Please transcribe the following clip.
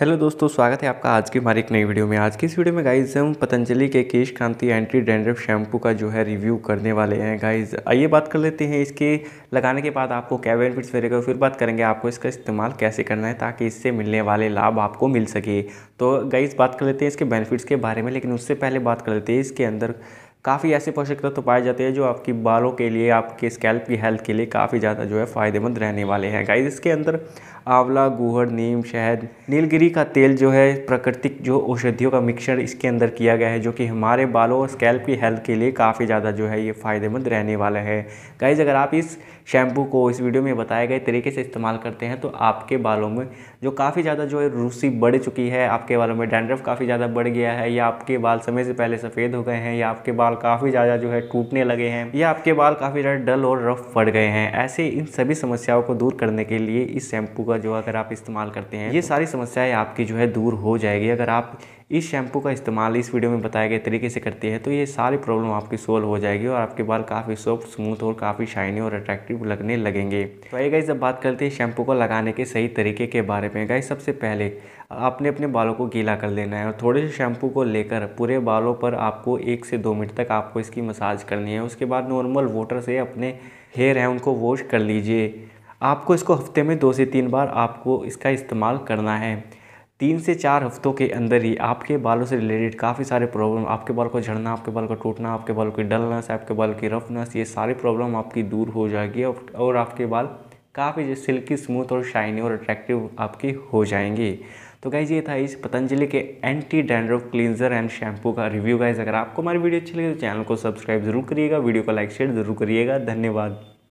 hello दोस्तों स्वागत है आपका आज की हमारी एक नई वीडियो में आज की इस वीडियो में गाइज हम पतंजलि के केश क्रांति एंटी डेंड्रफ शैम्पू का जो है रिव्यू करने वाले हैं गाइज आइए बात कर लेते हैं इसके लगाने के बाद आपको क्या बेनिफिट्स मिलेगा फिर बात करेंगे आपको इसका इस्तेमाल कैसे करना है ताकि इससे मिलने वाले लाभ आपको मिल सके तो गाइज़ बात कर लेते हैं इसके बेनिफिट्स के बारे में लेकिन उससे पहले बात कर लेते हैं इसके अंदर काफ़ी ऐसे पोषक तत्व तो पाए जाते हैं जो आपकी बालों के लिए आपके स्कैल्प की हेल्थ के लिए काफ़ी ज़्यादा जो है फ़ायदेमंद रहने वाले हैं गाइस इसके अंदर आंवला गुहड़ नीम शहद नीलगिरी का तेल जो है प्राकृतिक जो औषधियों का मिक्सर इसके अंदर किया गया है जो कि हमारे बालों और स्कैल्प की हेल्थ के लिए काफ़ी ज़्यादा जो है ये फ़ायदेमंद रहने वाला है गाइज़ अगर आप इस शैम्पू को इस वीडियो में बताए गए तरीके से इस्तेमाल करते हैं तो आपके बालों में जो काफ़ी ज़्यादा जो है रूसी बढ़ चुकी है आपके बालों में डैंड्रफ काफ़ी ज़्यादा बढ़ गया है या आपके बाल समय से पहले सफ़ेद हो गए हैं या आपके बाल काफ़ी ज़्यादा जो है टूटने लगे हैं या आपके बाल काफ़ी ज़्यादा डल और रफ पड़ गए हैं ऐसे इन सभी समस्याओं को दूर करने के लिए इस शैम्पू का जो अगर आप इस्तेमाल करते हैं ये सारी समस्याएँ आपकी जो है दूर हो जाएगी अगर आप इस शैम्पू का इस्तेमाल इस वीडियो में बताए गए तरीके से करती है तो ये सारी प्रॉब्लम आपकी सोल्व हो जाएगी और आपके बाल काफ़ी सॉफ्ट स्मूथ और काफ़ी शाइनी और अट्रैक्टिव लगने लगेंगे तो ये गाइस जब बात करते हैं शैम्पू को लगाने के सही तरीके के बारे में गाइस सबसे पहले आपने अपने बालों को गीला कर लेना है और थोड़े से शैम्पू को लेकर पूरे बालों पर आपको एक से दो मिनट तक आपको इसकी मसाज करनी है उसके बाद नॉर्मल वाटर से अपने हेयर हैं उनको वॉश कर लीजिए आपको इसको हफ्ते में दो से तीन बार आपको इसका इस्तेमाल करना है तीन से चार हफ्तों के अंदर ही आपके बालों से रिलेटेड काफ़ी सारे प्रॉब्लम आपके बाल को झड़ना आपके बाल को टूटना आपके बाल की डलनेस आपके बाल की रफनेस ये सारी प्रॉब्लम आपकी दूर हो जाएगी और आपके बाल काफ़ी सिल्की स्मूथ और शाइनी और अट्रैक्टिव आपकी हो जाएंगे तो गाइज ये था इस पतंजलि के anti dandruff cleanser and shampoo का रिव्यू गाइज अगर आपको हमारी वीडियो अच्छी लगे तो चैनल को सब्सक्राइब जरूर करिएगा वीडियो को लाइक शेयर जरूर करिएगा धन्यवाद